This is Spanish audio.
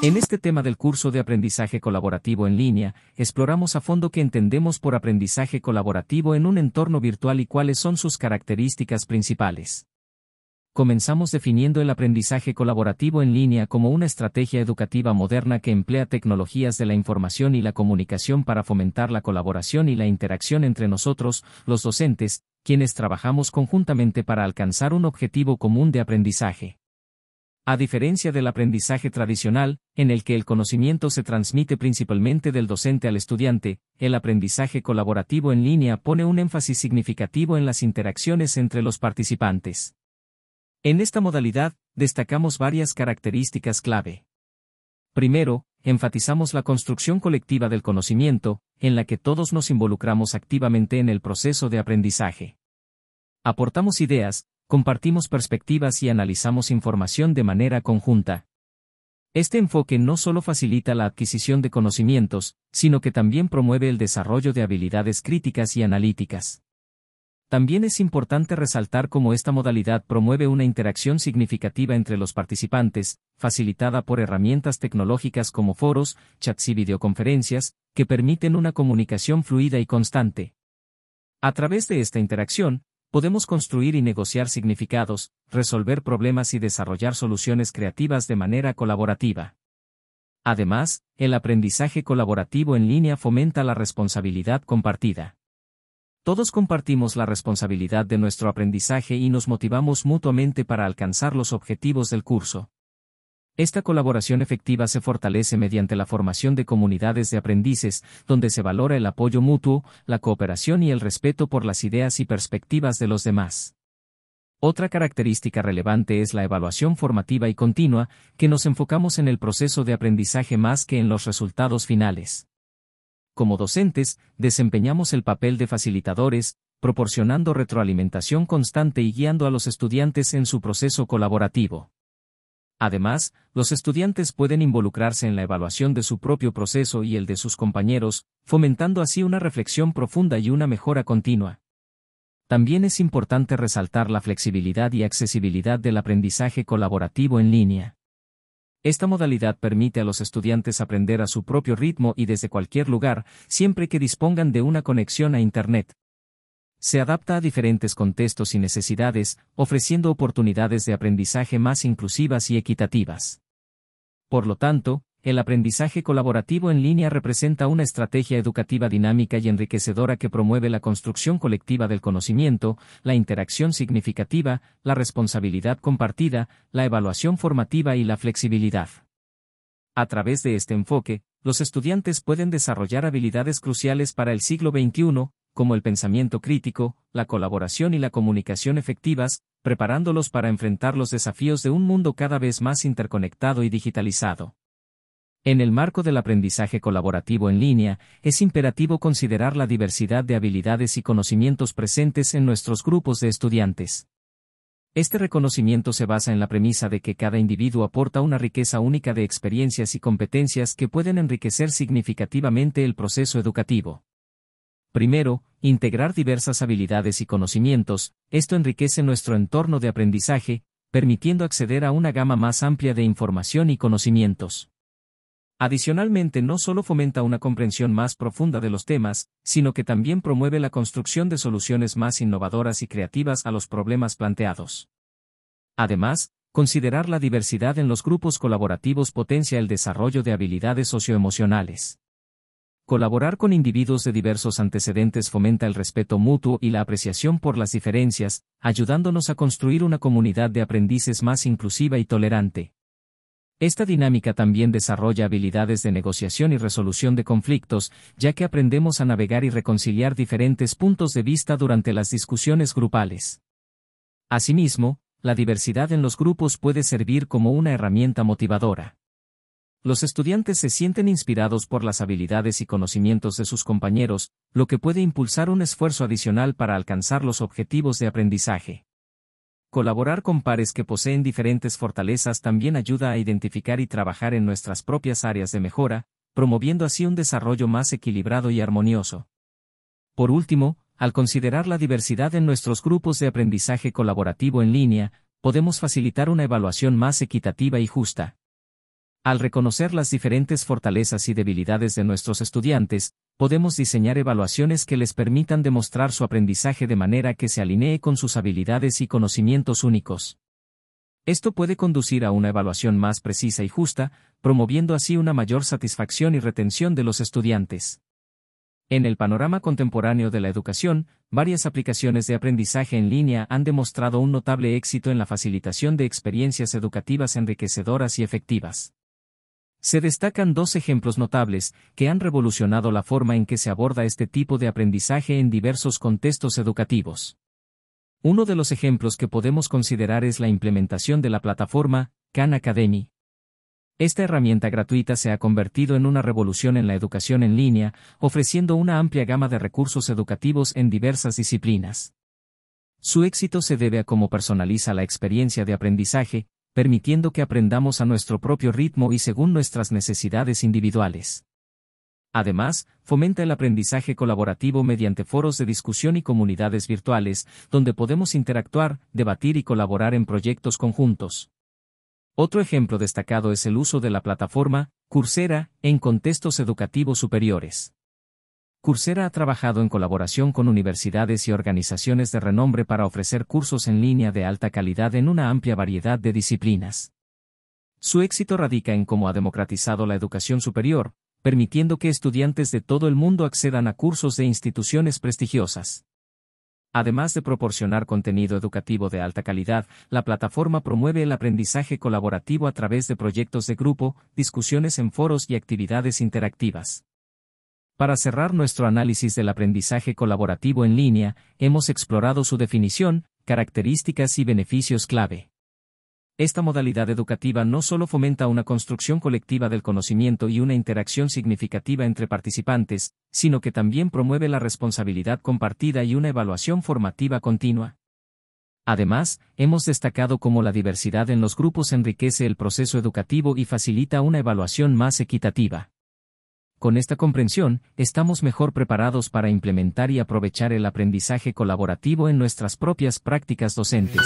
En este tema del curso de aprendizaje colaborativo en línea, exploramos a fondo qué entendemos por aprendizaje colaborativo en un entorno virtual y cuáles son sus características principales. Comenzamos definiendo el aprendizaje colaborativo en línea como una estrategia educativa moderna que emplea tecnologías de la información y la comunicación para fomentar la colaboración y la interacción entre nosotros, los docentes, quienes trabajamos conjuntamente para alcanzar un objetivo común de aprendizaje. A diferencia del aprendizaje tradicional, en el que el conocimiento se transmite principalmente del docente al estudiante, el aprendizaje colaborativo en línea pone un énfasis significativo en las interacciones entre los participantes. En esta modalidad, destacamos varias características clave. Primero, enfatizamos la construcción colectiva del conocimiento, en la que todos nos involucramos activamente en el proceso de aprendizaje. Aportamos ideas, compartimos perspectivas y analizamos información de manera conjunta. Este enfoque no solo facilita la adquisición de conocimientos, sino que también promueve el desarrollo de habilidades críticas y analíticas. También es importante resaltar cómo esta modalidad promueve una interacción significativa entre los participantes, facilitada por herramientas tecnológicas como foros, chats y videoconferencias, que permiten una comunicación fluida y constante. A través de esta interacción, podemos construir y negociar significados, resolver problemas y desarrollar soluciones creativas de manera colaborativa. Además, el aprendizaje colaborativo en línea fomenta la responsabilidad compartida. Todos compartimos la responsabilidad de nuestro aprendizaje y nos motivamos mutuamente para alcanzar los objetivos del curso. Esta colaboración efectiva se fortalece mediante la formación de comunidades de aprendices, donde se valora el apoyo mutuo, la cooperación y el respeto por las ideas y perspectivas de los demás. Otra característica relevante es la evaluación formativa y continua, que nos enfocamos en el proceso de aprendizaje más que en los resultados finales. Como docentes, desempeñamos el papel de facilitadores, proporcionando retroalimentación constante y guiando a los estudiantes en su proceso colaborativo. Además, los estudiantes pueden involucrarse en la evaluación de su propio proceso y el de sus compañeros, fomentando así una reflexión profunda y una mejora continua. También es importante resaltar la flexibilidad y accesibilidad del aprendizaje colaborativo en línea. Esta modalidad permite a los estudiantes aprender a su propio ritmo y desde cualquier lugar, siempre que dispongan de una conexión a Internet. Se adapta a diferentes contextos y necesidades, ofreciendo oportunidades de aprendizaje más inclusivas y equitativas. Por lo tanto, el aprendizaje colaborativo en línea representa una estrategia educativa dinámica y enriquecedora que promueve la construcción colectiva del conocimiento, la interacción significativa, la responsabilidad compartida, la evaluación formativa y la flexibilidad. A través de este enfoque, los estudiantes pueden desarrollar habilidades cruciales para el siglo XXI, como el pensamiento crítico, la colaboración y la comunicación efectivas, preparándolos para enfrentar los desafíos de un mundo cada vez más interconectado y digitalizado. En el marco del aprendizaje colaborativo en línea, es imperativo considerar la diversidad de habilidades y conocimientos presentes en nuestros grupos de estudiantes. Este reconocimiento se basa en la premisa de que cada individuo aporta una riqueza única de experiencias y competencias que pueden enriquecer significativamente el proceso educativo. Primero, integrar diversas habilidades y conocimientos, esto enriquece nuestro entorno de aprendizaje, permitiendo acceder a una gama más amplia de información y conocimientos. Adicionalmente, no solo fomenta una comprensión más profunda de los temas, sino que también promueve la construcción de soluciones más innovadoras y creativas a los problemas planteados. Además, considerar la diversidad en los grupos colaborativos potencia el desarrollo de habilidades socioemocionales. Colaborar con individuos de diversos antecedentes fomenta el respeto mutuo y la apreciación por las diferencias, ayudándonos a construir una comunidad de aprendices más inclusiva y tolerante. Esta dinámica también desarrolla habilidades de negociación y resolución de conflictos, ya que aprendemos a navegar y reconciliar diferentes puntos de vista durante las discusiones grupales. Asimismo, la diversidad en los grupos puede servir como una herramienta motivadora. Los estudiantes se sienten inspirados por las habilidades y conocimientos de sus compañeros, lo que puede impulsar un esfuerzo adicional para alcanzar los objetivos de aprendizaje. Colaborar con pares que poseen diferentes fortalezas también ayuda a identificar y trabajar en nuestras propias áreas de mejora, promoviendo así un desarrollo más equilibrado y armonioso. Por último, al considerar la diversidad en nuestros grupos de aprendizaje colaborativo en línea, podemos facilitar una evaluación más equitativa y justa, al reconocer las diferentes fortalezas y debilidades de nuestros estudiantes, podemos diseñar evaluaciones que les permitan demostrar su aprendizaje de manera que se alinee con sus habilidades y conocimientos únicos. Esto puede conducir a una evaluación más precisa y justa, promoviendo así una mayor satisfacción y retención de los estudiantes. En el panorama contemporáneo de la educación, varias aplicaciones de aprendizaje en línea han demostrado un notable éxito en la facilitación de experiencias educativas enriquecedoras y efectivas. Se destacan dos ejemplos notables, que han revolucionado la forma en que se aborda este tipo de aprendizaje en diversos contextos educativos. Uno de los ejemplos que podemos considerar es la implementación de la plataforma Khan Academy. Esta herramienta gratuita se ha convertido en una revolución en la educación en línea, ofreciendo una amplia gama de recursos educativos en diversas disciplinas. Su éxito se debe a cómo personaliza la experiencia de aprendizaje, permitiendo que aprendamos a nuestro propio ritmo y según nuestras necesidades individuales. Además, fomenta el aprendizaje colaborativo mediante foros de discusión y comunidades virtuales, donde podemos interactuar, debatir y colaborar en proyectos conjuntos. Otro ejemplo destacado es el uso de la plataforma Coursera en contextos educativos superiores. Coursera ha trabajado en colaboración con universidades y organizaciones de renombre para ofrecer cursos en línea de alta calidad en una amplia variedad de disciplinas. Su éxito radica en cómo ha democratizado la educación superior, permitiendo que estudiantes de todo el mundo accedan a cursos de instituciones prestigiosas. Además de proporcionar contenido educativo de alta calidad, la plataforma promueve el aprendizaje colaborativo a través de proyectos de grupo, discusiones en foros y actividades interactivas. Para cerrar nuestro análisis del aprendizaje colaborativo en línea, hemos explorado su definición, características y beneficios clave. Esta modalidad educativa no solo fomenta una construcción colectiva del conocimiento y una interacción significativa entre participantes, sino que también promueve la responsabilidad compartida y una evaluación formativa continua. Además, hemos destacado cómo la diversidad en los grupos enriquece el proceso educativo y facilita una evaluación más equitativa. Con esta comprensión, estamos mejor preparados para implementar y aprovechar el aprendizaje colaborativo en nuestras propias prácticas docentes.